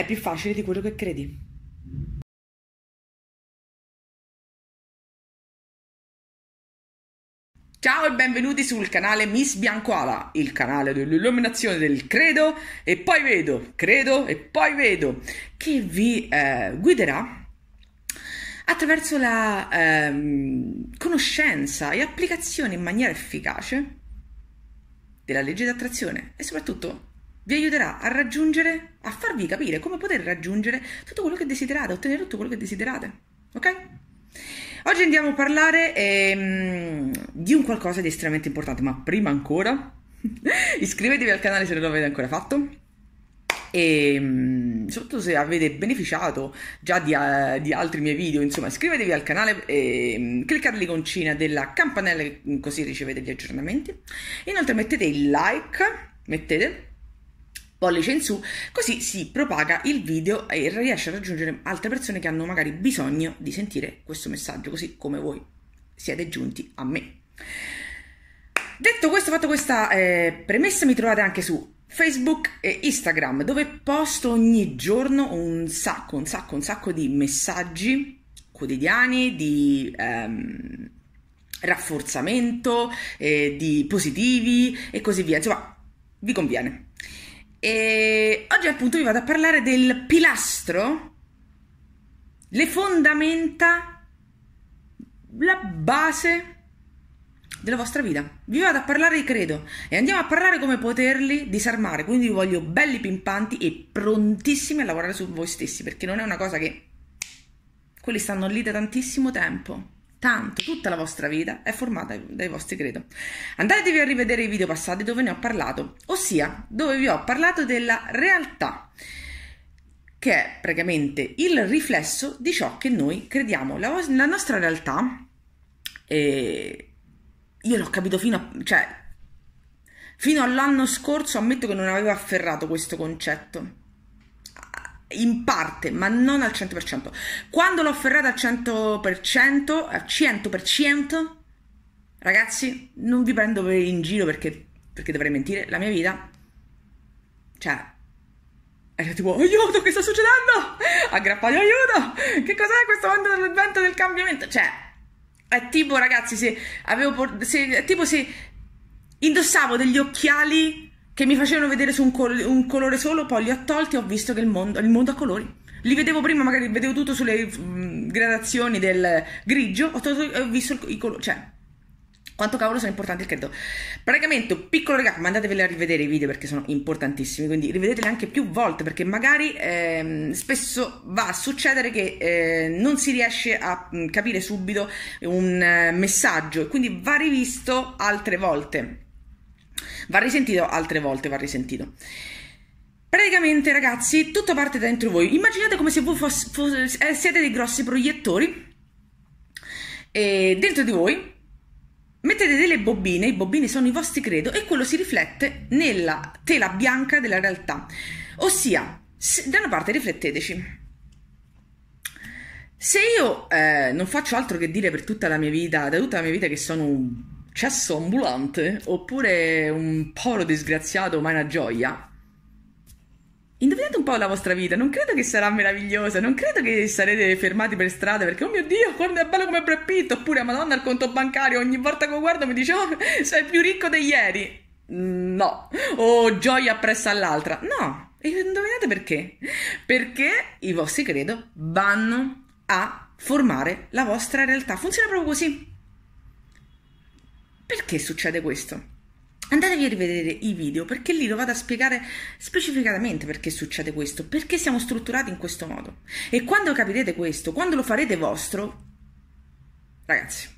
È più facile di quello che credi. Ciao e benvenuti sul canale Miss Biancoala, il canale dell'illuminazione del credo e poi vedo, credo e poi vedo, che vi eh, guiderà attraverso la eh, conoscenza e applicazione in maniera efficace della legge d'attrazione e soprattutto vi aiuterà a raggiungere, a farvi capire come poter raggiungere tutto quello che desiderate, ottenere tutto quello che desiderate. Ok? Oggi andiamo a parlare ehm, di un qualcosa di estremamente importante, ma prima ancora iscrivetevi al canale se non l'avete ancora fatto e ehm, soprattutto se avete beneficiato già di, uh, di, altri miei video insomma iscrivetevi al canale e um, cliccate l'iconcina della campanella così ricevete gli aggiornamenti inoltre mettete il like mettete pollice in su, così si propaga il video e riesce a raggiungere altre persone che hanno magari bisogno di sentire questo messaggio, così come voi siete giunti a me. Detto questo, fatto questa eh, premessa, mi trovate anche su Facebook e Instagram, dove posto ogni giorno un sacco, un sacco, un sacco di messaggi quotidiani, di ehm, rafforzamento, eh, di positivi e così via. Insomma, vi conviene. E oggi appunto vi vado a parlare del pilastro, le fondamenta, la base della vostra vita. Vi vado a parlare di credo e andiamo a parlare come poterli disarmare. Quindi vi voglio belli pimpanti e prontissimi a lavorare su voi stessi perché non è una cosa che quelli stanno lì da tantissimo tempo tanto, tutta la vostra vita è formata dai vostri credo. Andatevi a rivedere i video passati dove ne ho parlato, ossia dove vi ho parlato della realtà, che è praticamente il riflesso di ciò che noi crediamo. La, la nostra realtà, eh, io l'ho capito fino a... Cioè, fino all'anno scorso ammetto che non avevo afferrato questo concetto in parte, ma non al 100%. Quando l'ho afferrata al 100%, al 100%, ragazzi, non vi prendo in giro perché, perché dovrei mentire, la mia vita, cioè, era tipo, aiuto, che sta succedendo? Aggrappaglio, aiuto! Che cos'è questo mondo del, vento del cambiamento? Cioè, è tipo, ragazzi, se avevo, se, è tipo se indossavo degli occhiali che mi facevano vedere su un, col- un colore solo, poi li ho tolti e ho visto che il mondo, il mondo, ha colori. Li vedevo prima, magari vedevo tutto sulle mm, gradazioni del grigio, ho, tolto, ho visto i colori, cioè quanto cavolo sono importanti il credo. Praticamente, piccolo regalo, mandateveli a rivedere i video perché sono importantissimi, quindi rivedeteli anche più volte perché magari ehm, spesso va a succedere che eh, non si riesce a mh, mm, capire subito un eh, messaggio quindi va rivisto altre volte. Va risentito altre volte, va risentito. Praticamente, ragazzi, tutto parte da dentro voi. Immaginate come se voi fosse, fosse, eh, siete dei grossi proiettori e dentro di voi mettete delle bobine, i bobini sono i vostri credo e quello si riflette nella tela bianca della realtà. Ossia, se, da una parte rifletteteci. Se io eh, non faccio altro che dire per tutta la mia vita, da tutta la mia vita che sono un cesso ambulante oppure un poro disgraziato ma una gioia. Indovinate un po' la vostra vita, non credo che sarà meravigliosa, non credo che sarete fermati per strada perché, oh mio Dio, quando è bello come Brad oppure, madonna, il conto bancario, ogni volta che guardo mi dice, oh, sei più ricco di ieri. No. O gioia appresso all'altra. No. E indovinate perché? Perché i vostri credo vanno a formare la vostra realtà. Funziona proprio così. Perché succede questo? Andatevi a rivedere i video perché lì lo vado a spiegare specificatamente perché succede questo, perché siamo strutturati in questo modo. E quando capirete questo, quando lo farete vostro, ragazzi,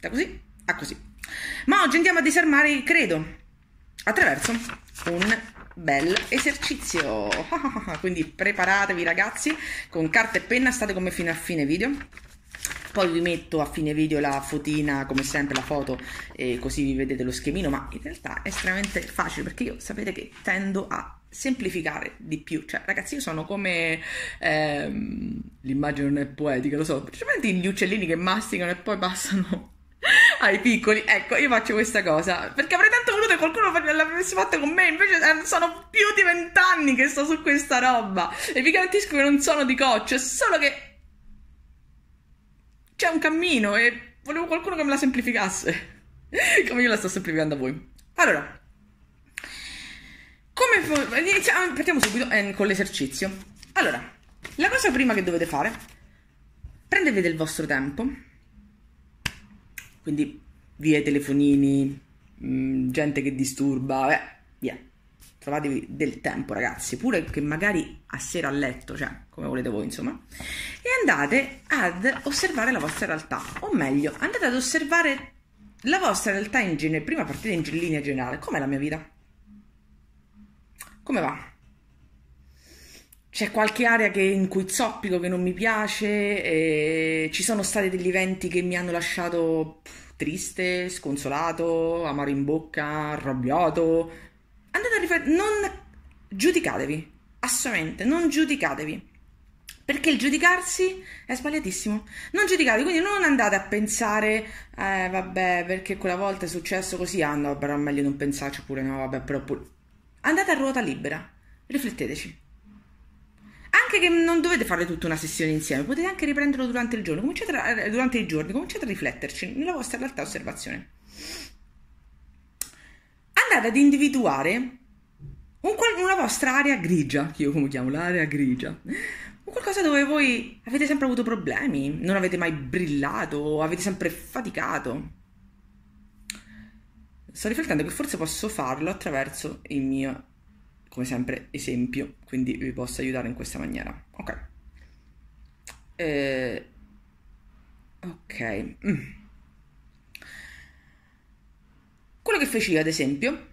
da così a così. Ma oggi andiamo a disarmare il credo attraverso un bel esercizio. Quindi preparatevi ragazzi con carta e penna, state con me fino a fine video poi vi metto a fine video la fotina come sempre la foto e così vi vedete lo schemino ma in realtà è estremamente facile perché io sapete che tendo a semplificare di più. Cioè, ragazzi, io sono come ehm, l'immagine non è poetica, lo so, principalmente gli uccellini che masticano e poi passano ai piccoli. Ecco, io faccio questa cosa perché avrei tanto voluto che qualcuno l'avesse fatta con me. Invece eh, sono più di vent'anni che sto su questa roba e vi garantisco che non sono di coccio, solo che c'è un cammino e volevo qualcuno che me la semplificasse. Come io la sto semplificando a voi. Allora, come iniziamo, ah, partiamo subito eh, con l'esercizio. Allora, la cosa prima che dovete fare, prendetevi del vostro tempo, quindi via i telefonini, mh, mm, gente che disturba, eh, via trovatevi del tempo ragazzi, pure che magari a sera a letto, cioè come volete voi insomma, e andate ad osservare la vostra realtà, o meglio, andate ad osservare la vostra realtà in genere, prima partite in linea generale, com'è la mia vita? Come va? C'è qualche area che, in cui zoppico che non mi piace, ci sono stati degli eventi che mi hanno lasciato triste, sconsolato, amaro in bocca, arrabbiato, andate a riflettere, non giudicatevi, assolutamente, non giudicatevi. Perché il giudicarsi è sbagliatissimo. Non giudicate, quindi non andate a pensare, eh, vabbè, perché quella volta è successo così, ah no, però meglio non pensarci pure, no, vabbè, però pure... Andate a ruota libera, rifletteteci. Anche che non dovete fare tutta una sessione insieme, potete anche riprenderlo durante il giorno, cominciate a, eh, durante i giorni, cominciate a rifletterci nella vostra realtà osservazione imparare ad individuare un, una vostra area grigia, che io come chiamo l'area grigia, qualcosa dove voi avete sempre avuto problemi, non avete mai brillato, avete sempre faticato. Sto riflettendo che forse posso farlo attraverso il mio, come sempre, esempio, quindi vi posso aiutare in questa maniera. Ok. Eh, ok. Mm. quello che feci io, ad esempio,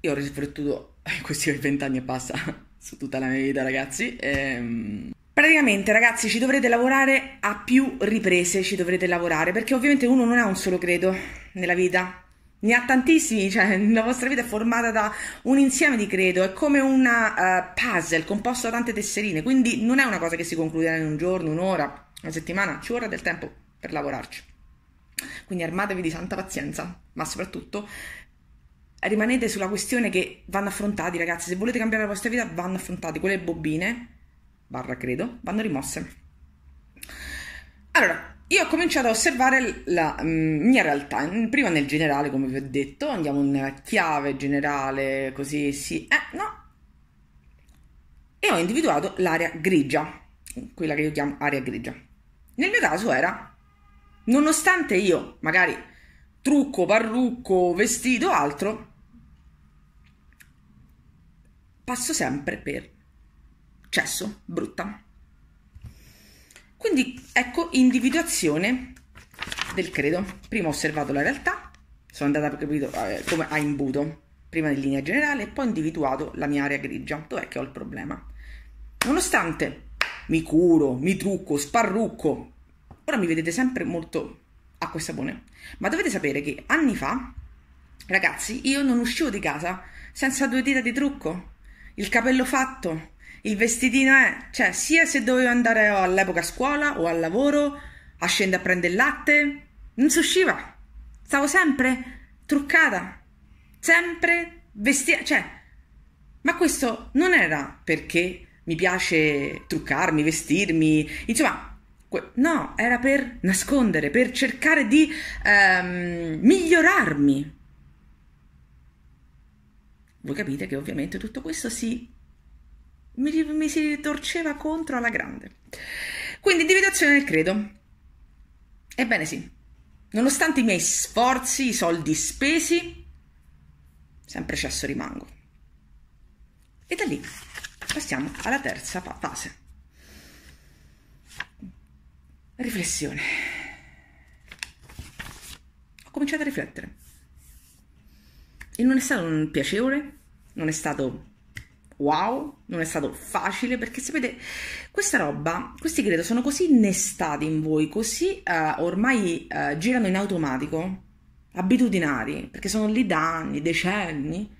io ho riflettuto in questi anni e passa su tutta la mia vita, ragazzi. Ehm, praticamente, ragazzi, ci dovrete lavorare a più riprese, ci dovrete lavorare, perché ovviamente uno non ha un solo credo nella vita. Ne ha tantissimi, cioè la vostra vita è formata da un insieme di credo, è come una uh, puzzle composto da tante tesserine, quindi non è una cosa che si concluderà in un giorno, un'ora, una settimana, ci vorrà del tempo per lavorarci. Quindi armatevi di santa pazienza, ma soprattutto rimanete sulla questione che vanno affrontati, ragazzi. Se volete cambiare la vostra vita, vanno affrontati. Quelle bobine, barra credo, vanno rimosse. Allora, io ho cominciato a osservare la mm, mia realtà, prima nel generale, come vi ho detto, andiamo nella chiave generale, così sì, eh, no. E ho individuato l'area grigia, quella che io chiamo area grigia. Nel mio caso era nonostante io magari trucco, parrucco, vestito, altro, passo sempre per cesso, brutta. Quindi ecco individuazione del credo. Prima ho osservato la realtà, sono andata capito, eh, come a imbuto, prima in linea generale, e poi ho individuato la mia area grigia, dov'è che ho il problema. Nonostante mi curo, mi trucco, sparrucco, Ora mi vedete sempre molto a e sapone, ma dovete sapere che anni fa, ragazzi, io non uscivo di casa senza due dita di trucco, il capello fatto, il vestitino è, eh. cioè, sia se dovevo andare all'epoca a scuola o al lavoro, a scendere a prendere il latte, non si usciva. Stavo sempre truccata, sempre vestita, cioè, ma questo non era perché mi piace truccarmi, vestirmi, insomma, No, era per nascondere, per cercare di ehm, migliorarmi. Voi capite che ovviamente tutto questo si, mi, mi si ritorceva contro alla grande. Quindi individuazione del credo. Ebbene sì, nonostante i miei sforzi, i soldi spesi, sempre cesso rimango. E da lì passiamo alla terza fase. Riflessione. Ho cominciato a riflettere. E non è stato un piacevole, non è stato wow, non è stato facile perché sapete, questa roba, questi credo sono così innestati in voi, così uh, ormai uh, girano in automatico, abitudinari, perché sono lì da anni, decenni,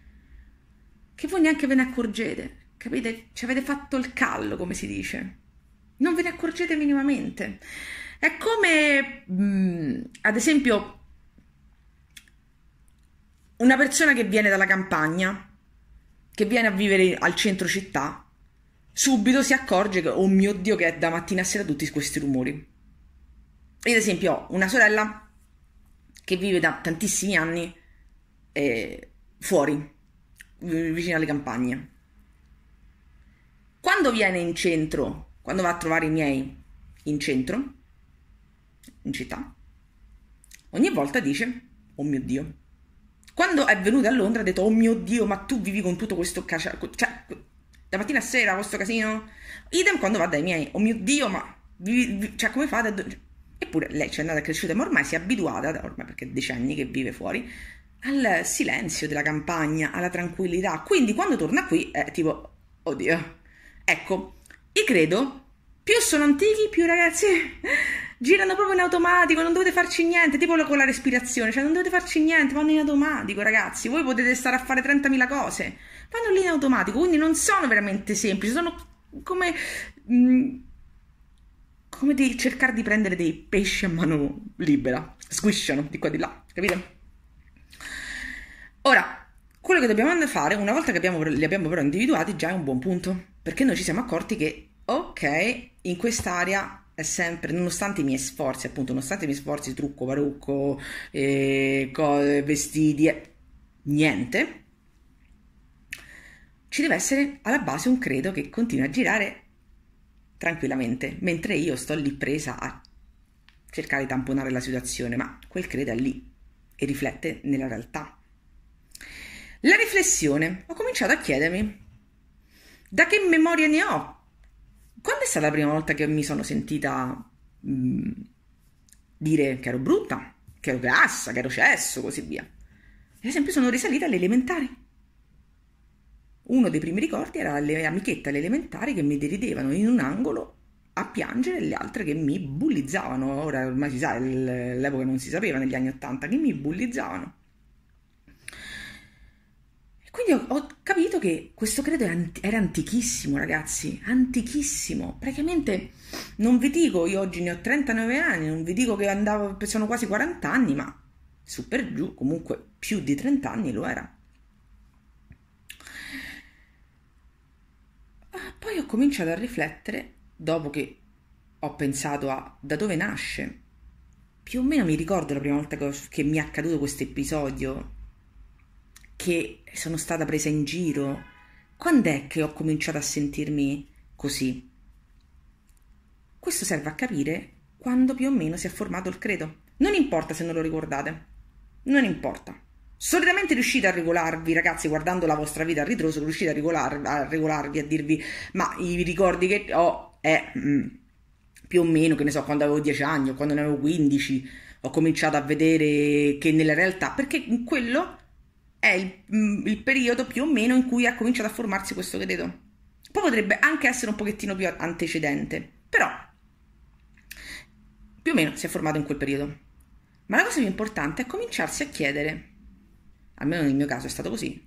che voi neanche ve ne accorgete, capite? Ci avete fatto il callo, come si dice non ve ne accorgete minimamente. È come, mh, mm, ad esempio, una persona che viene dalla campagna, che viene a vivere al centro città, subito si accorge che, oh mio Dio, che è da mattina a sera tutti questi rumori. ad esempio, ho una sorella che vive da tantissimi anni eh, fuori, vicino alle campagne. Quando viene in centro quando va a trovare i miei in centro, in città, ogni volta dice, oh mio Dio. Quando è venuta a Londra ha detto, oh mio Dio, ma tu vivi con tutto questo casino, cioè, da mattina a sera questo casino? Idem quando va dai miei, oh mio Dio, ma, vivi, vi, cioè, come fate a... Eppure lei c'è andata cresciuta, ma ormai si è abituata, ormai perché decenni che vive fuori, al silenzio della campagna, alla tranquillità. Quindi quando torna qui è tipo, oddio. Oh ecco, e credo, più sono antichi, più ragazzi girano proprio in automatico, non dovete farci niente, tipo con la respirazione, cioè non dovete farci niente, vanno in automatico ragazzi, voi potete stare a fare 30.000 cose, vanno lì in automatico, quindi non sono veramente semplici, sono come... Mm, come di cercare di prendere dei pesci a mano libera, squisciano di qua e di là, capite? Ora, quello che dobbiamo andare a fare, una volta che abbiamo, li abbiamo però individuati, già è un buon punto, perché noi ci siamo accorti che ok, in quest'area è sempre, nonostante i miei sforzi, appunto, nonostante i miei sforzi, trucco, barucco, eh, cose, vestiti, eh, niente, ci deve essere alla base un credo che continua a girare tranquillamente, mentre io sto lì presa a cercare di tamponare la situazione, ma quel credo è lì e riflette nella realtà. La riflessione, ho cominciato a chiedermi da che memoria ne ho quando è stata la prima volta che mi sono sentita mh, mm, dire che ero brutta, che ero grassa, che ero cesso, così via? Ad esempio sono risalita alle elementari. Uno dei primi ricordi era le amichette alle elementari che mi deridevano in un angolo a piangere e le altre che mi bullizzavano. Ora ormai si sa, l'epoca non si sapeva negli anni Ottanta, che mi bullizzavano. Quindi ho, ho capito che questo credo anti- era antichissimo, ragazzi, antichissimo. Praticamente non vi dico, io oggi ne ho 39 anni, non vi dico che andavo, sono quasi 40 anni, ma su per giù comunque più di 30 anni lo era. Poi ho cominciato a riflettere dopo che ho pensato a da dove nasce. Più o meno mi ricordo la prima volta che, che mi è accaduto questo episodio, che sono stata presa in giro? Quando è che ho cominciato a sentirmi così? Questo serve a capire quando più o meno si è formato il credo. Non importa se non lo ricordate, non importa. Solitamente riuscite a regolarvi, ragazzi, guardando la vostra vita a ritroso, riuscite a, regolar- a, regolarvi, a dirvi, ma i ricordi che ho è mm, più o meno, che ne so, quando avevo 10 anni o quando ne avevo 15, ho cominciato a vedere che nella realtà, perché in quello è il, mm, il, periodo più o meno in cui ha cominciato a formarsi questo credo. Poi potrebbe anche essere un pochettino più antecedente, però più o meno si è formato in quel periodo. Ma la cosa più importante è cominciarsi a chiedere, almeno nel mio caso è stato così.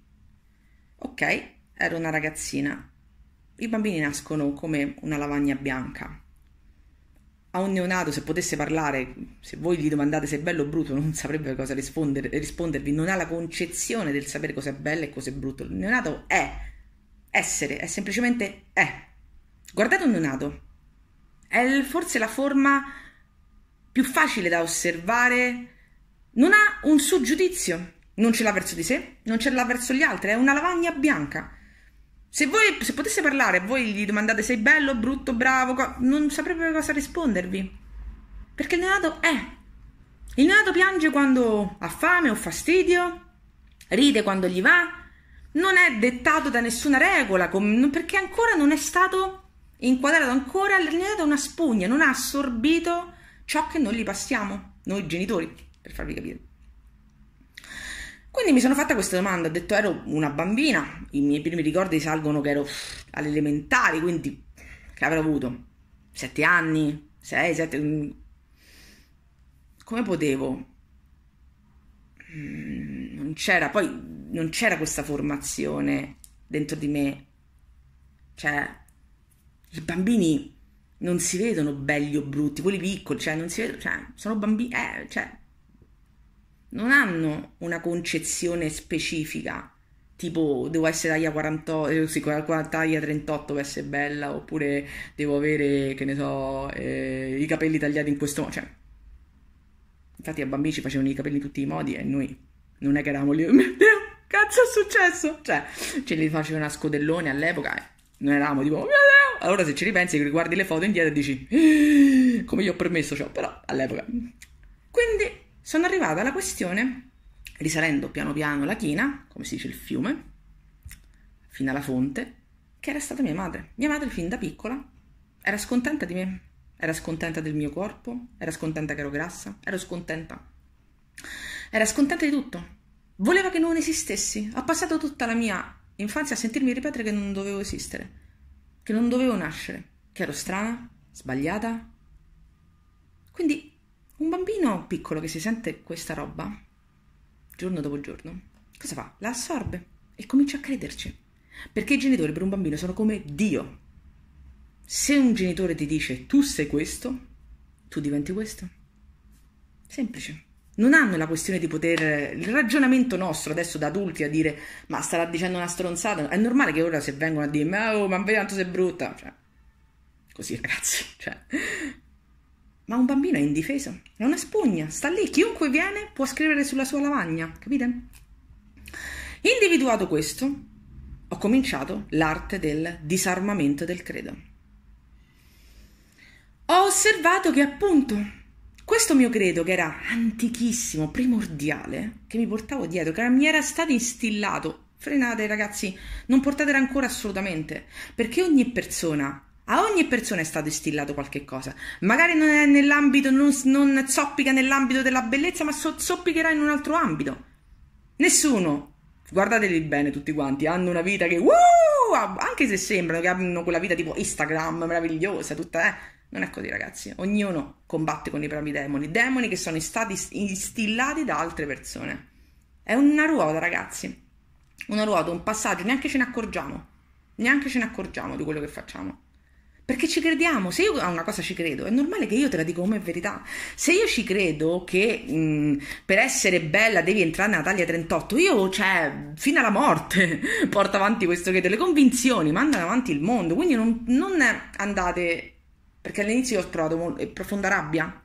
Ok, ero una ragazzina, i bambini nascono come una lavagna bianca, a un neonato se potesse parlare, se voi gli domandate se è bello o brutto, non saprebbe cosa rispondere, rispondervi, non ha la concezione del sapere cosa è bello e cosa è brutto. Il neonato è essere, è semplicemente è. Guardate un neonato, è forse la forma più facile da osservare, non ha un suo giudizio, non ce l'ha verso di sé, non ce l'ha verso gli altri, è una lavagna bianca se voi se potesse parlare voi gli domandate sei bello, brutto, bravo, co- non saprebbe cosa rispondervi. Perché il neonato è. Il neonato piange quando ha fame o fastidio, ride quando gli va, non è dettato da nessuna regola, com- perché ancora non è stato inquadrato ancora, il neonato è una spugna, non ha assorbito ciò che noi gli passiamo, noi genitori, per farvi capire. Quindi mi sono fatta questa domanda, ho detto ero una bambina, i miei primi ricordi salgono che ero all'elementare, quindi che avrò avuto? 7 anni, 6, 7... Mm. Come potevo? Mm, non c'era, poi non c'era questa formazione dentro di me. Cioè, i bambini non si vedono belli o brutti, quelli piccoli, cioè, non si vedono, cioè, sono bambini, eh, cioè, non hanno una concezione specifica, tipo devo essere taglia 48, eh, sì, taglia 38 per essere bella, oppure devo avere, che ne so, eh, i capelli tagliati in questo modo. Cioè, infatti a bambini ci facevano i capelli in tutti i modi e noi non è che eravamo lì, mio Dio, cazzo è successo? Cioè, ce li facevano a scodellone all'epoca e non eravamo tipo, oh mio Dio! Allora se ci ripensi, riguardi le foto indietro e dici, eh, come gli ho permesso ciò, cioè, però all'epoca. Quindi sono arrivata alla questione risalendo piano piano la china, come si dice il fiume, fino alla fonte, che era stata mia madre. Mia madre fin da piccola era scontenta di me, era scontenta del mio corpo, era scontenta che ero grassa, ero scontenta. Era scontenta di tutto. Voleva che non esistessi. Ho passato tutta la mia infanzia a sentirmi ripetere che non dovevo esistere, che non dovevo nascere, che ero strana, sbagliata. Quindi un bambino piccolo che si sente questa roba, giorno dopo giorno, cosa fa? La assorbe e comincia a crederci. Perché i genitori per un bambino sono come Dio. Se un genitore ti dice tu sei questo, tu diventi questo. Semplice. Non hanno la questione di poter. Il ragionamento nostro adesso da adulti a dire ma starà dicendo una stronzata. È normale che ora se vengono a dire oh, ma vedi tanto sei brutta. Cioè, così ragazzi. Cioè, ma un bambino è indifeso, è una spugna, sta lì, chiunque viene può scrivere sulla sua lavagna, capite? Individuato questo, ho cominciato l'arte del disarmamento del credo. Ho osservato che appunto questo mio credo, che era antichissimo, primordiale, che mi portavo dietro, che mi era stato instillato, frenate ragazzi, non portatelo ancora assolutamente, perché ogni persona a ogni persona è stato instillato qualche cosa. Magari non è nell'ambito, non, non zoppica nell'ambito della bellezza, ma so, zoppicherà in un altro ambito. Nessuno, guardateli bene tutti quanti, hanno una vita che, wow, anche se sembrano che abbiano quella vita tipo Instagram meravigliosa, tutta, eh. Non è così, ragazzi. Ognuno combatte con i propri demoni, demoni che sono stati instillati da altre persone. È una ruota, ragazzi. Una ruota, un passaggio, neanche ce ne accorgiamo. Neanche ce ne accorgiamo di quello che facciamo. Perché ci crediamo, se io a una cosa ci credo, è normale che io te la dico come verità. Se io ci credo che mh, per essere bella devi entrare nella taglia 38, io, cioè, fino alla morte porto avanti questo credo. Le convinzioni mandano avanti il mondo, quindi non, non andate... Perché all'inizio ho provato eh, profonda rabbia,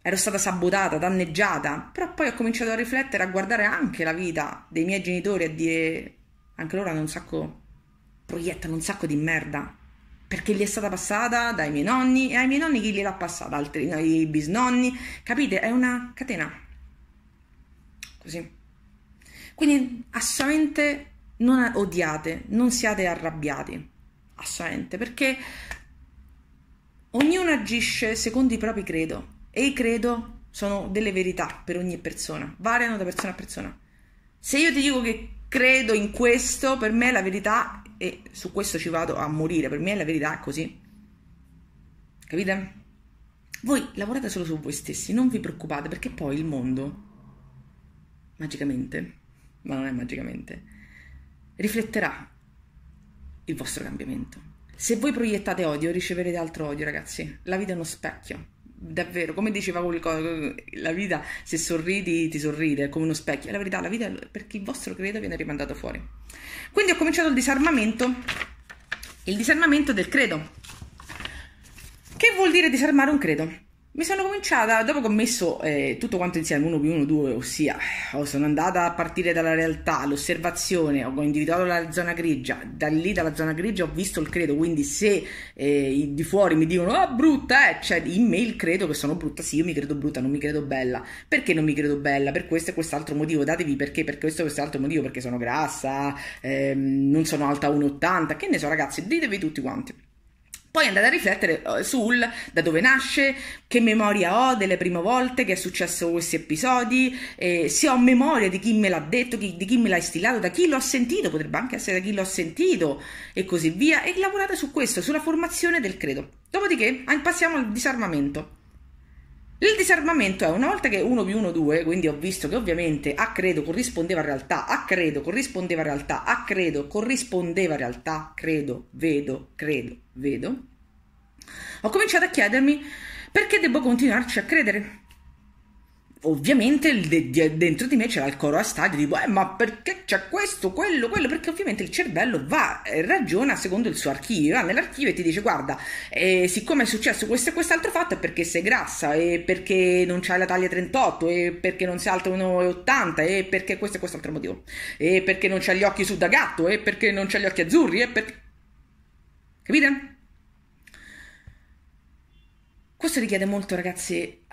ero stata sabotata, danneggiata, però poi ho cominciato a riflettere, a guardare anche la vita dei miei genitori e a dire anche loro hanno un sacco proiettano un sacco di merda perché gli è stata passata dai miei nonni e ai miei nonni chi gliel'ha passata? Altri, ai bisnonni, capite? È una catena. Così. Quindi assolutamente non odiate, non siate arrabbiati, assolutamente, perché ognuno agisce secondo i propri credo e i credo sono delle verità per ogni persona, variano da persona a persona. Se io ti dico che credo in questo, per me la verità e su questo ci vado a morire, per me è la verità è così. Capite? Voi lavorate solo su voi stessi, non vi preoccupate perché poi il mondo, magicamente, ma non è magicamente, rifletterà il vostro cambiamento. Se voi proiettate odio riceverete altro odio, ragazzi. La vita è uno specchio davvero, come diceva qualcosa, la vita se sorridi ti sorride, è come uno specchio, è la verità, la vita per chi il vostro credo viene rimandato fuori. Quindi ho cominciato il disarmamento, il disarmamento del credo. Che vuol dire disarmare un credo? Mi sono cominciata, dopo che ho messo eh, tutto quanto insieme 1 più 1, 2, ossia oh, sono andata a partire dalla realtà, l'osservazione, ho individuato la zona grigia, da lì dalla zona grigia ho visto il credo, quindi se eh, di fuori mi dicono ah oh, brutta, eh, cioè in me il credo che sono brutta, sì io mi credo brutta, non mi credo bella, perché non mi credo bella? Per questo e quest'altro motivo, datevi perché, per questo e quest'altro motivo, perché sono grassa, ehm, non sono alta 1,80, che ne so ragazzi, ditevi tutti quanti. Poi andate a riflettere eh, sul da dove nasce, che memoria ho delle prime volte che è successo questi episodi, eh, se ho memoria di chi me l'ha detto, chi, di chi me l'ha istillato, da chi l'ho sentito, potrebbe anche essere da chi l'ho sentito e così via. E lavorate su questo, sulla formazione del credo. Dopodiché ah, passiamo al disarmamento. Il disarmamento è una volta che 1 più 1 2, quindi ho visto che ovviamente a credo corrispondeva a realtà, a credo corrispondeva a realtà, a credo corrispondeva a realtà, credo, vedo, credo, vedo. Ho cominciato a chiedermi perché devo continuarci a credere ovviamente dentro di me c'era il coro a stadio tipo eh, ma perché c'è questo quello quello perché ovviamente il cervello va ragiona secondo il suo archivio va nell'archivio e ti dice guarda eh, siccome è successo questo e quest'altro fatto è perché sei grassa e perché non c'hai la taglia 38 e perché non sei alto 1,80 e perché questo e quest'altro motivo e perché non c'hai gli occhi su da gatto e perché non c'hai gli occhi azzurri e perché capite? questo richiede molto ragazzi eh,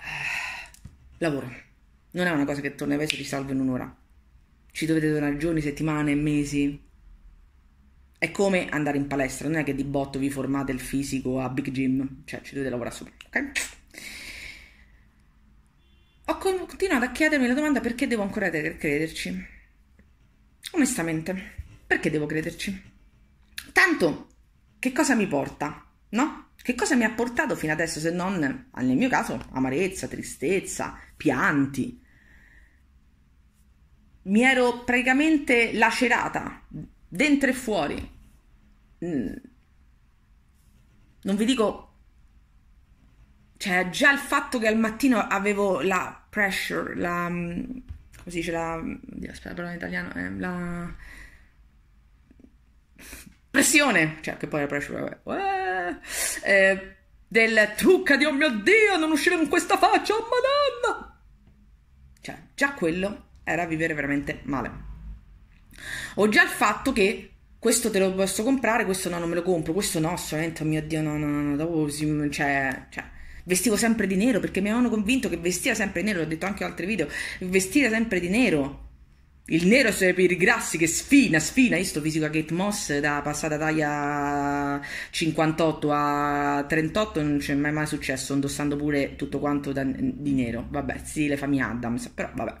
Lavoro. Non è una cosa che torna ai pesi e risalvo in un'ora. Ci dovete donare giorni, settimane, mesi. È come andare in palestra, non è che di botto vi formate il fisico a Big Gym, cioè ci dovete lavorare sopra, ok? Ho continuato a chiedermi la domanda perché devo ancora crederci. Onestamente, perché devo crederci? Tanto, che cosa mi porta, no? Che cosa mi ha portato fino adesso se non, nel mio caso, amarezza, tristezza, pianti? Mi ero praticamente lacerata dentro e fuori. Mm. Non vi dico, cioè, già il fatto che al mattino avevo la pressure, la. Mm, come si dice la. aspetta, parola in italiano, eh, la pressione, cioè che poi la pressione, vabbè, eh, eh, del trucca di oh mio dio, non uscire con questa faccia, oh madonna! Cioè, già quello era vivere veramente male. Ho già il fatto che questo te lo posso comprare, questo no, non me lo compro, questo no, assolutamente, oh mio dio, no, no, no, no dopo si, cioè, cioè, vestivo sempre di nero perché mi avevano convinto che vestire sempre di nero, l'ho detto anche in altri video, vestire sempre di nero il nero è per i grassi che sfina, sfina. Io sto fisico a Kate Moss da passata taglia 58 a 38 non c'è mai mai successo, indossando pure tutto quanto da, di nero. Vabbè, sì, le famiglie Adams, però vabbè.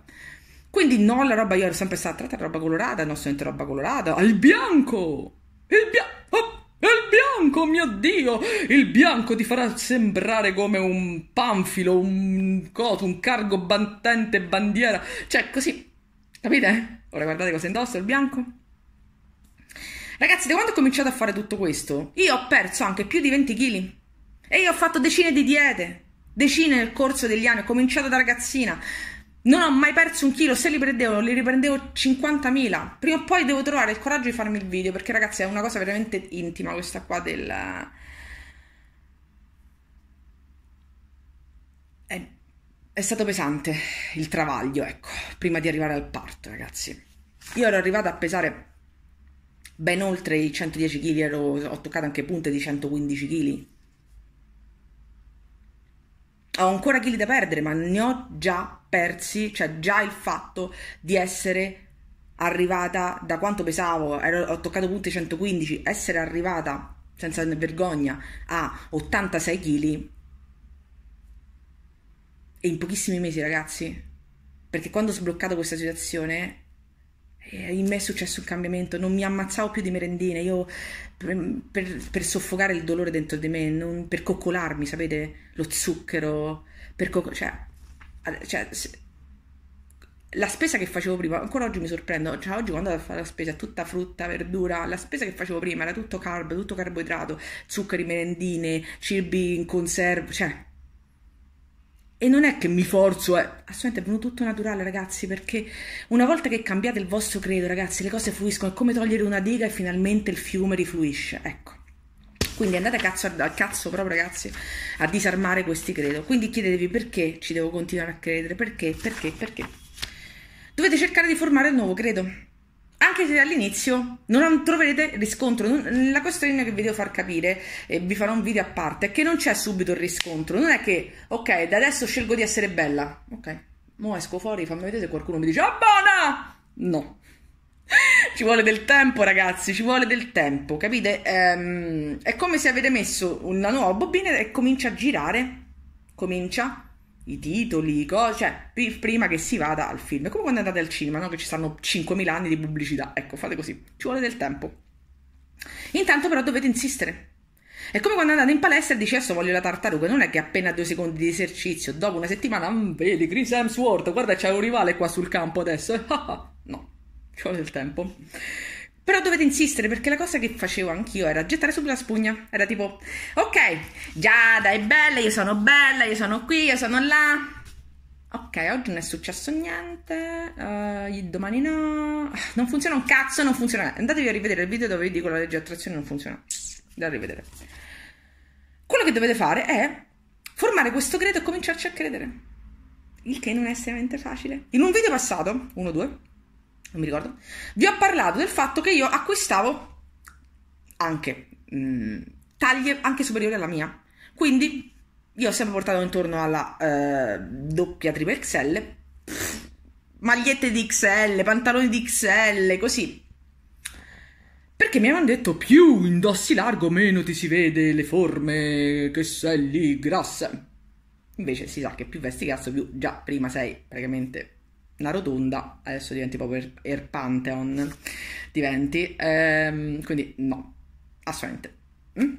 Quindi no, la roba io ero sempre stata tratta roba colorata, non solamente roba colorata, al bianco! Il bianco! Oh! Il bianco, mio Dio! Il bianco ti farà sembrare come un panfilo, un coto, un cargo battente bandiera. Cioè, così Capite? Ora guardate cosa indosso, il bianco. Ragazzi, da quando ho cominciato a fare tutto questo, io ho perso anche più di 20 kg. E io ho fatto decine di diete, decine nel corso degli anni, ho cominciato da ragazzina. Non ho mai perso un chilo, se li prendevo li riprendevo 50.000. Prima o poi devo trovare il coraggio di farmi il video, perché ragazzi è una cosa veramente intima questa qua del È stato pesante il travaglio, ecco, prima di arrivare al parto, ragazzi. Io ero arrivata a pesare ben oltre i 110 kg, ero, ho toccato anche punte di 115 kg. Ho ancora chili da perdere, ma ne ho già persi, cioè già il fatto di essere arrivata da quanto pesavo, ero, ho toccato punte 115, essere arrivata senza vergogna a 86 kg e in pochissimi mesi, ragazzi. Perché quando ho sbloccato questa situazione, eh, in me è successo un cambiamento, non mi ammazzavo più di merendine, io per, per, per soffocare il dolore dentro di me, non, per coccolarmi, sapete, lo zucchero, per cocco- cioè, cioè, la spesa che facevo prima, ancora oggi mi sorprendo, cioè oggi quando vado a fare la spesa, tutta frutta, verdura, la spesa che facevo prima era tutto carb, tutto carboidrato, zuccheri, merendine, cibi in conserva, cioè e non è che mi forzo, è assolutamente è venuto tutto naturale, ragazzi, perché una volta che cambiate il vostro credo, ragazzi, le cose fluiscono, è come togliere una diga e finalmente il fiume rifluisce, ecco. Quindi andate cazzo, al cazzo proprio, ragazzi, a disarmare questi credo. Quindi chiedetevi perché ci devo continuare a credere, perché, perché, perché. Dovete cercare di formare il nuovo credo anche se all'inizio non troverete riscontro, la questione che vi devo far capire, e vi farò un video a parte, è che non c'è subito il riscontro, non è che, ok, da adesso scelgo di essere bella, ok, mo esco fuori, fammi vedere se qualcuno mi dice, ah buona! No. ci vuole del tempo ragazzi, ci vuole del tempo, capite? Ehm, è come se avete messo una nuova bobina e comincia a girare, comincia i titoli, cose, cioè prima che si vada al film. È come quando andate al cinema, no? che ci stanno 5.000 anni di pubblicità. Ecco, fate così, ci vuole del tempo. Intanto però dovete insistere. È come quando andate in palestra e dici adesso voglio la tartaruga, non è che appena due secondi di esercizio, dopo una settimana, mm, vedi Chris Hemsworth, guarda c'è un rivale qua sul campo adesso. no, ci vuole del tempo. Però dovete insistere perché la cosa che facevo anch'io era gettare subito la spugna. Era tipo, ok, Giada è bella, io sono bella, io sono qui, io sono là. Ok, oggi non è successo niente, uh, domani no. Non funziona un cazzo, non funziona. Andatevi a rivedere il video dove vi dico la legge di attrazione non funziona. Da rivedere. Quello che dovete fare è formare questo credo e cominciarci a credere. Il che non è estremamente facile. In un video passato, 1-2, non mi ricordo, vi ho parlato del fatto che io acquistavo anche mh, mm, taglie anche superiori alla mia. Quindi io ho sempre portato intorno alla eh, doppia, triple XL, pff, magliette di XL, pantaloni di XL, così. Perché mi avevano detto più indossi largo, meno ti si vede le forme che sei lì grasse. Invece si sa che più vesti grasso, più già prima sei praticamente una rotonda, adesso diventi proprio Air, er-, er Pantheon, diventi, ehm, quindi no, assolutamente. Mm?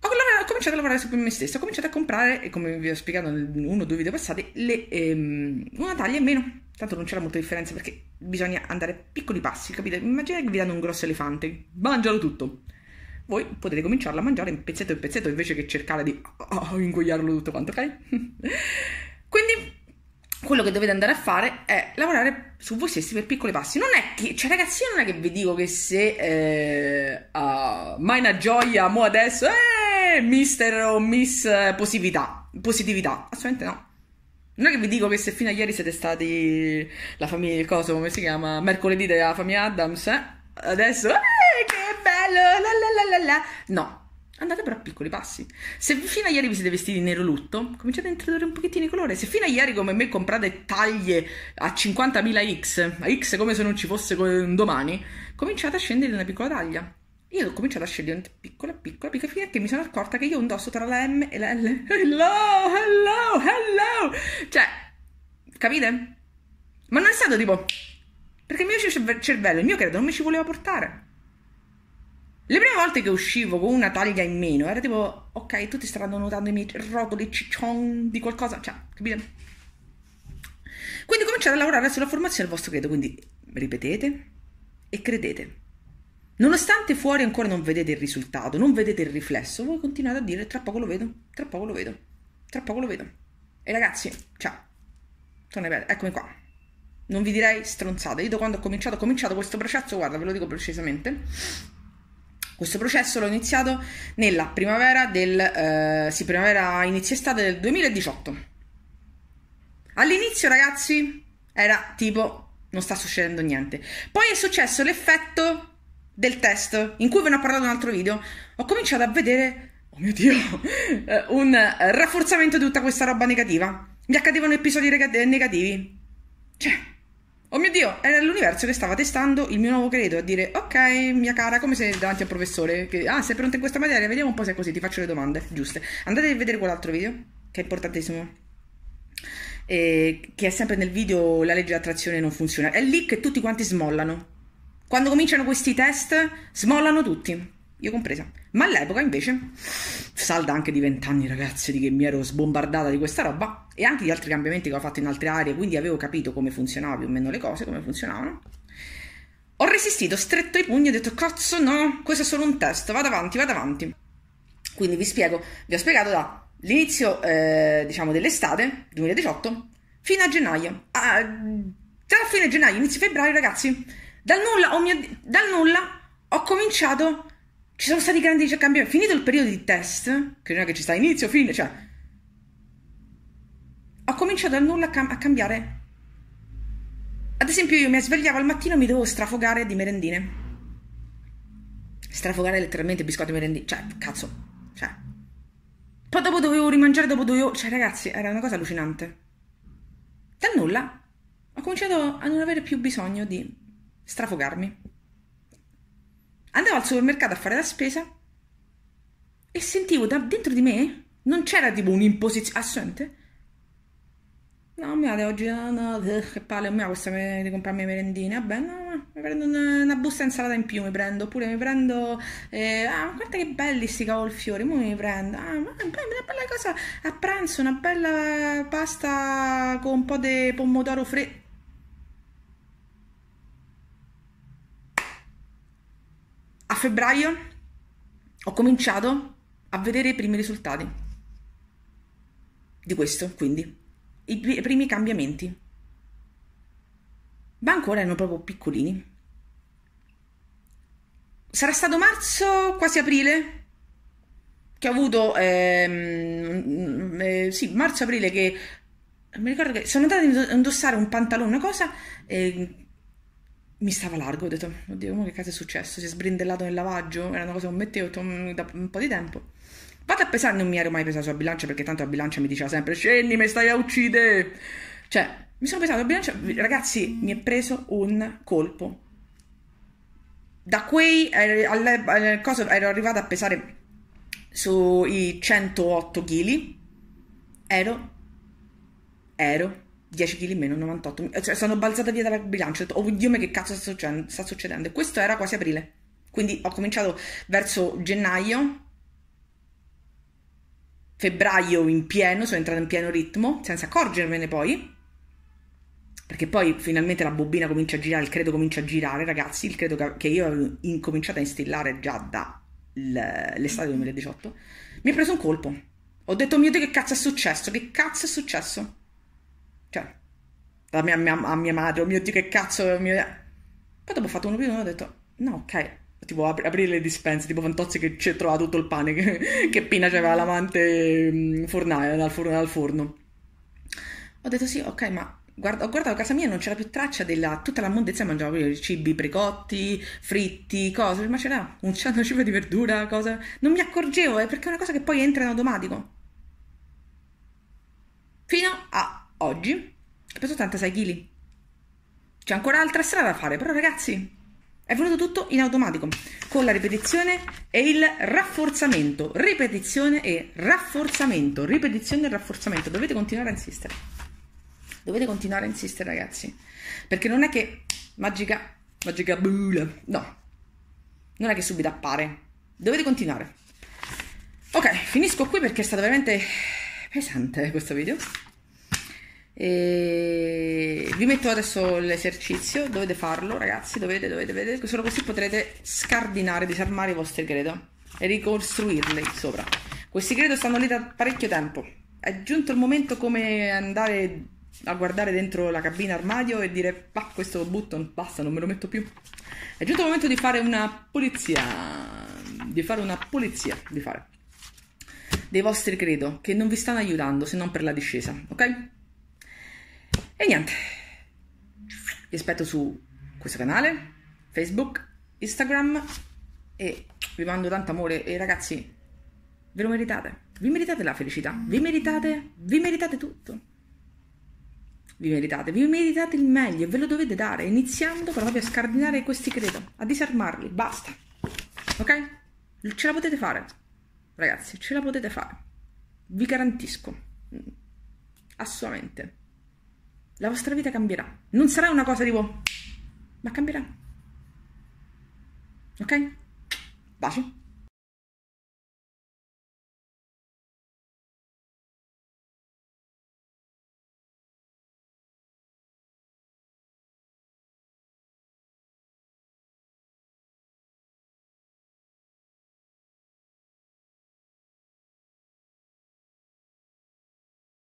Ho, cominciato a lavorare su me stessa, ho cominciato a comprare, come vi ho spiegato in uno o due video passati, le, ehm, una taglia in meno, tanto non c'era molta differenza perché bisogna andare piccoli passi, capite? Immaginate che vi danno un grosso elefante, mangialo tutto. Voi potete cominciarlo a mangiare in pezzetto in pezzetto invece che cercare di oh, oh ingoiarlo tutto quanto, ok? quindi quello che dovete andare a fare è lavorare su voi stessi per piccoli passi. Non è che, cioè, ragazzi, io non è che vi dico che se eh, uh, ah, Maina Gioia, mo adesso, eh, mister o miss eh, positività, positività, assolutamente no. Non è che vi dico che se fino a ieri siete stati la famiglia, cosa, come si chiama, mercoledì della famiglia Adams, eh, adesso, eh, che bello, la la la la la, no. Andate però a piccoli passi. Se fino a ieri vi siete vestiti nero lutto, cominciate a introdurre un pochettino di colore. Se fino a ieri, come me, comprate taglie a 50.000 X, a X come se non ci fosse un domani, cominciate a scendere una piccola taglia. Io ho cominciato a scegliere piccola, piccola, piccola, fino a che mi sono accorta che io indosso tra la M e la L. Hello, hello, hello! Cioè, capite? Ma non è stato tipo... Perché il mio cervello, il mio credo, non mi ci voleva portare. Le prime volte che uscivo con una taglia in meno era tipo, ok, tutti staranno notando i miei rotoli ciccion di qualcosa, cioè, capite? Quindi cominciate a lavorare sulla formazione del vostro credo, quindi ripetete e credete. Nonostante fuori ancora non vedete il risultato, non vedete il riflesso, voi continuate a dire tra poco lo vedo, tra poco lo vedo, tra poco lo vedo. E ragazzi, ciao, sono Epede, eccomi qua. Non vi direi stronzate, io da quando ho cominciato, ho cominciato questo processo, guarda, ve lo dico precisamente questo processo l'ho iniziato nella primavera del eh, sì, primavera inizio estate del 2018. All'inizio, ragazzi, era tipo non sta succedendo niente. Poi è successo l'effetto del test, in cui ve ne ho parlato in un altro video. Ho cominciato a vedere, oh mio Dio, eh, un rafforzamento di tutta questa roba negativa. Mi accadevano episodi negativi. Cioè, Oh mio Dio, era l'universo che stava testando il mio nuovo credo a dire ok, mia cara, come sei davanti al professore? Che, ah, sei pronta in questa materia? Vediamo un po' se è così, ti faccio le domande giuste. Andate a vedere quell'altro video, che è importantissimo. E, che è sempre nel video la legge dell'attrazione non funziona. È lì che tutti quanti smollano. Quando cominciano questi test, smollano tutti io compresa. Ma all'epoca invece, salda anche di vent'anni ragazzi, di che mi ero sbombardata di questa roba e anche di altri cambiamenti che ho fatto in altre aree, quindi avevo capito come funzionavano più o meno le cose, come funzionavano. Ho resistito, stretto i pugni ho detto cazzo no, questo è solo un test, vado avanti, vado avanti. Quindi vi spiego, vi ho spiegato dall'inizio eh, diciamo dell'estate 2018 fino a gennaio. Ah, a, tra fine gennaio, inizio febbraio ragazzi, dal nulla, oh mio, dal nulla ho cominciato ci sono stati grandi cambiamenti. Finito il periodo di test, che non è che ci sta inizio, fine, cioè... Ho cominciato dal nulla a, cam- a cambiare. Ad esempio io mi svegliavo al mattino e mi dovevo strafogare di merendine. Strafogare letteralmente biscotti e merendine. Cioè, cazzo. Cioè. Poi dopo dovevo rimangiare, dopo dovevo... Cioè, ragazzi, era una cosa allucinante. Dal nulla ho cominciato a non avere più bisogno di strafogarmi andavo al supermercato a fare la spesa e sentivo da dentro di me non c'era tipo un'imposizione assente. No, mi ha oggi no, che palle, mi questa di comprarmi merendine. Vabbè, no, mi prendo una, una busta insalata in più, mi prendo, oppure mi prendo. Eh, ah, guarda che belli sti cavolfiori, ora mi prendo. Ah, ma beh, una bella cosa a pranzo, una bella pasta con un po' di pomodoro freddo febbraio ho cominciato a vedere i primi risultati di questo, quindi i primi cambiamenti. Ma ancora erano proprio piccolini. Sarà stato marzo, quasi aprile, che ho avuto... Ehm, mm, eh, sì, marzo-aprile che... Mi ricordo che sono andata a indossare un pantalone, una cosa... Eh, mi stava largo, ho detto, oddio, ma che cosa è successo? Si è sbrindellato nel lavaggio? Era una cosa che non mettevo da un po' di tempo. Vado a pesare, non mi ero mai pesato sulla bilancia perché tanto la bilancia mi diceva sempre, scendi, mi stai a uccidere. Cioè, mi sono pesato la bilancia, ragazzi, mi è preso un colpo. Da quei, ero, eh, alle, alle, cose, ero arrivata a pesare sui 108 kg, ero, ero 10 kg in meno, 98. Cioè, sono balzata via dal bilancio. Ho detto, oh Dio mio, che cazzo sta succedendo? sta succedendo? E questo era quasi aprile. Quindi ho cominciato verso gennaio, febbraio in pieno, sono entrata in pieno ritmo, senza accorgermene poi. Perché poi finalmente la bobina comincia a girare, il credo comincia a girare, ragazzi. Il credo che io ho incominciato a instillare già dall'estate 2018. Mi ha preso un colpo. Ho detto, oh, mio Dio, che cazzo è successo? Che cazzo è successo? Cioè, a mia, mia, a mia madre, oh mio Dio, che cazzo... Oh mia... Poi dopo ho fatto uno più uno e ho detto, no, ok, tipo ap- aprire le dispense, tipo Fantozzi che c'è trovato tutto il pane che, che Pina c'aveva l'amante mm, fornaio dal forno, dal forno, Ho detto sì, ok, ma guarda, ho guardato a casa mia e non c'era più traccia della tutta la mondezza che mangiavo, cibi precotti, fritti, cose, ma c'era un certo cibo di verdura, cosa. Non mi accorgevo, eh, perché è una cosa che poi entra in automatico. Fino a Oggi ho preso 86 kg. C'è ancora altra strada da fare, però ragazzi, è venuto tutto in automatico, con la ripetizione e il rafforzamento. Ripetizione e rafforzamento, ripetizione e rafforzamento. Dovete continuare a insistere. Dovete continuare a insistere, ragazzi, perché non è che magica magica bula. No. Non è che subito appare. Dovete continuare. Ok, finisco qui perché è stato veramente pesante questo video. E vi metto adesso l'esercizio, dovete farlo ragazzi, dovete, dovete, dovete, solo così potrete scardinare, disarmare i vostri credo e ricostruirli sopra. Questi credo stanno lì da parecchio tempo, è giunto il momento come andare a guardare dentro la cabina armadio e dire, pa, questo button, basta, non me lo metto più. È giunto il momento di fare una pulizia, di fare una pulizia, di fare dei vostri credo che non vi stanno aiutando se non per la discesa, ok? E niente, vi aspetto su questo canale, Facebook, Instagram e vi mando tanto amore e ragazzi, ve lo meritate. Vi meritate la felicità, vi meritate, vi meritate tutto. Vi meritate, vi meritate il meglio e ve lo dovete dare, iniziando proprio a scardinare questi credo, a disarmarli, basta. Ok? Ce la potete fare, ragazzi, ce la potete fare. Vi garantisco. Assolutamente la vostra vita cambierà. Non sarà una cosa tipo, ma cambierà. Ok? Bacio.